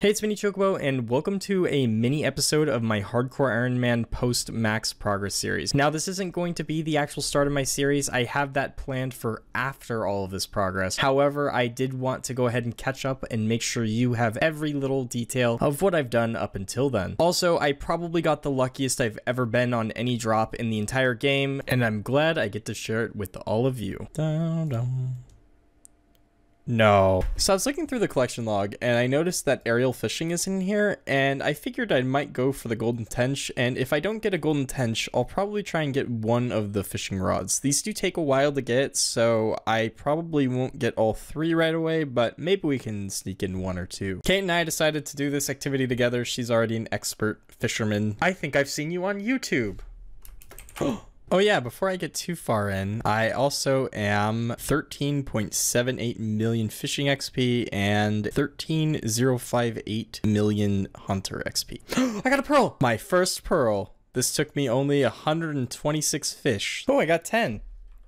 Hey, it's Mini Chocobo, and welcome to a mini episode of my Hardcore Iron Man post max progress series. Now, this isn't going to be the actual start of my series, I have that planned for after all of this progress. However, I did want to go ahead and catch up and make sure you have every little detail of what I've done up until then. Also, I probably got the luckiest I've ever been on any drop in the entire game, and I'm glad I get to share it with all of you. Dun, dun. No. So I was looking through the collection log and I noticed that aerial fishing is in here and I figured I might go for the golden tench and if I don't get a golden tench I'll probably try and get one of the fishing rods. These do take a while to get so I probably won't get all three right away but maybe we can sneak in one or two. Kate and I decided to do this activity together. She's already an expert fisherman. I think I've seen you on YouTube. Oh yeah, before I get too far in, I also am 13.78 million fishing XP and 13.058 million hunter XP. I got a pearl! My first pearl. This took me only 126 fish. Oh, I got 10.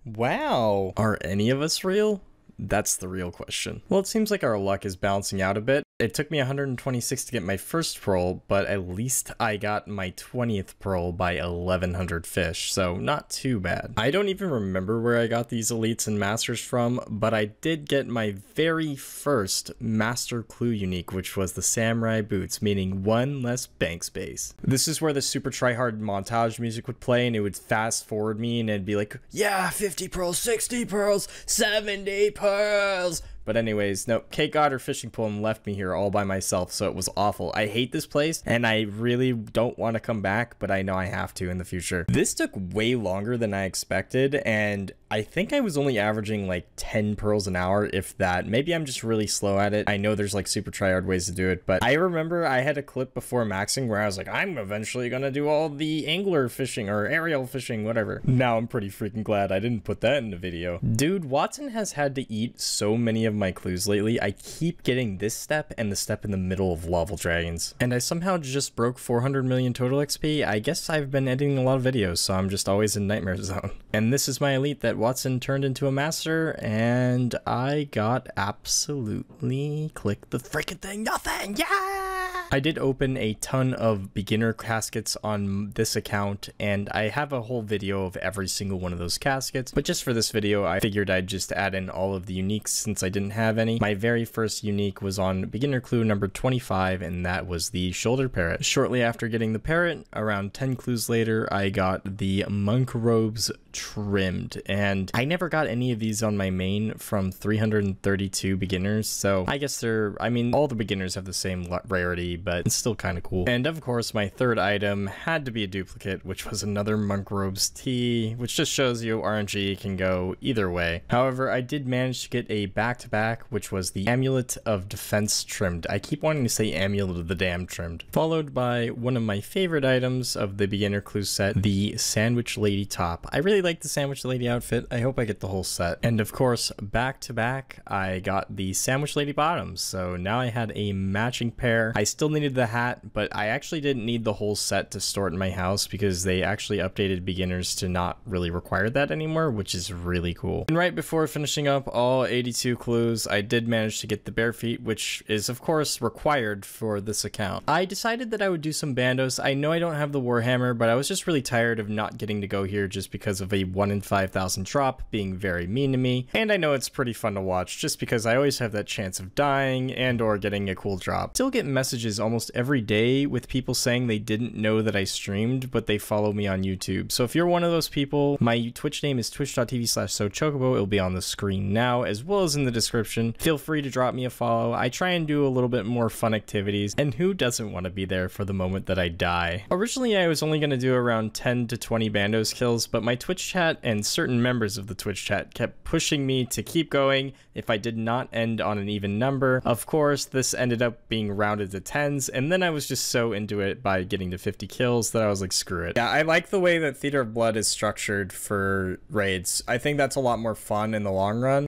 Wow. Are any of us real? That's the real question. Well, it seems like our luck is balancing out a bit. It took me 126 to get my first pearl, but at least I got my 20th pearl by 1100 fish, so not too bad. I don't even remember where I got these elites and masters from, but I did get my very first master clue unique, which was the samurai boots, meaning one less bank space. This is where the super tryhard montage music would play and it would fast forward me and it'd be like, yeah, 50 pearls, 60 pearls, 70 pearls, but anyways, no, Kate her fishing poem left me here all by myself, so it was awful. I hate this place, and I really don't want to come back, but I know I have to in the future. This took way longer than I expected, and I think I was only averaging like 10 pearls an hour, if that. Maybe I'm just really slow at it. I know there's like super tryhard ways to do it, but I remember I had a clip before maxing where I was like, I'm eventually gonna do all the angler fishing or aerial fishing, whatever. Now I'm pretty freaking glad I didn't put that in the video. Dude, Watson has had to eat so many of my clues lately. I keep getting this step and the step in the middle of Lava Dragons. And I somehow just broke 400 million total XP. I guess I've been editing a lot of videos, so I'm just always in nightmare zone. And this is my elite that Watson turned into a master, and I got absolutely click the freaking thing nothing. Yeah. I did open a ton of beginner caskets on this account, and I have a whole video of every single one of those caskets, but just for this video, I figured I'd just add in all of the uniques since I didn't have any. My very first unique was on beginner clue number 25, and that was the shoulder parrot. Shortly after getting the parrot, around 10 clues later, I got the monk robes trimmed, and I never got any of these on my main from 332 beginners, so I guess they're, I mean, all the beginners have the same rarity but it's still kind of cool. And of course, my third item had to be a duplicate, which was another monk robes tea, which just shows you RNG can go either way. However, I did manage to get a back-to-back, -back, which was the Amulet of Defense Trimmed. I keep wanting to say Amulet of the Dam Trimmed. Followed by one of my favorite items of the beginner clue set, the Sandwich Lady Top. I really like the Sandwich Lady outfit. I hope I get the whole set. And of course, back-to-back, -back, I got the Sandwich Lady bottoms, so now I had a matching pair. I still still needed the hat, but I actually didn't need the whole set to store it in my house because they actually updated beginners to not really require that anymore, which is really cool. And right before finishing up all 82 clues, I did manage to get the bare feet, which is of course required for this account. I decided that I would do some bandos. I know I don't have the Warhammer, but I was just really tired of not getting to go here just because of a 1 in 5,000 drop being very mean to me. And I know it's pretty fun to watch just because I always have that chance of dying and or getting a cool drop. Still get messages almost every day with people saying they didn't know that I streamed, but they follow me on YouTube. So if you're one of those people, my Twitch name is twitch.tv slash sochocobo. It'll be on the screen now as well as in the description. Feel free to drop me a follow. I try and do a little bit more fun activities, and who doesn't want to be there for the moment that I die? Originally, I was only going to do around 10 to 20 Bandos kills, but my Twitch chat and certain members of the Twitch chat kept pushing me to keep going if I did not end on an even number. Of course, this ended up being rounded to 10, friends, and then I was just so into it by getting to 50 kills that I was like, screw it. Yeah, I like the way that Theater of Blood is structured for raids. I think that's a lot more fun in the long run.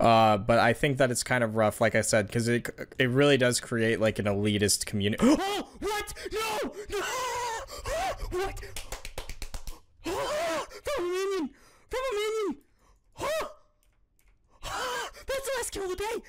Uh, but I think that it's kind of rough, like I said, because it it really does create like an elitist community. oh, what? No, no! what? the minion, the minion. that's the last kill of the day.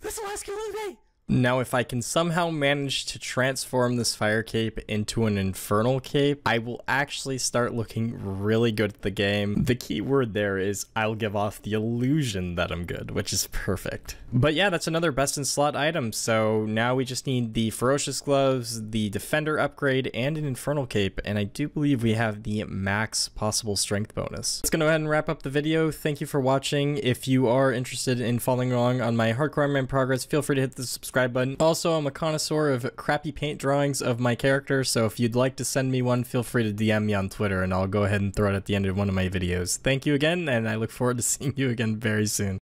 That's the last kill of the day. Now if I can somehow manage to transform this fire cape into an infernal cape, I will actually start looking really good at the game. The key word there is I'll give off the illusion that I'm good, which is perfect. But yeah, that's another best in slot item, so now we just need the ferocious gloves, the defender upgrade, and an infernal cape, and I do believe we have the max possible strength bonus. Let's go ahead and wrap up the video. Thank you for watching. If you are interested in following along on my hardcore man progress, feel free to hit the subscribe subscribe button. Also, I'm a connoisseur of crappy paint drawings of my character, so if you'd like to send me one, feel free to DM me on Twitter and I'll go ahead and throw it at the end of one of my videos. Thank you again, and I look forward to seeing you again very soon.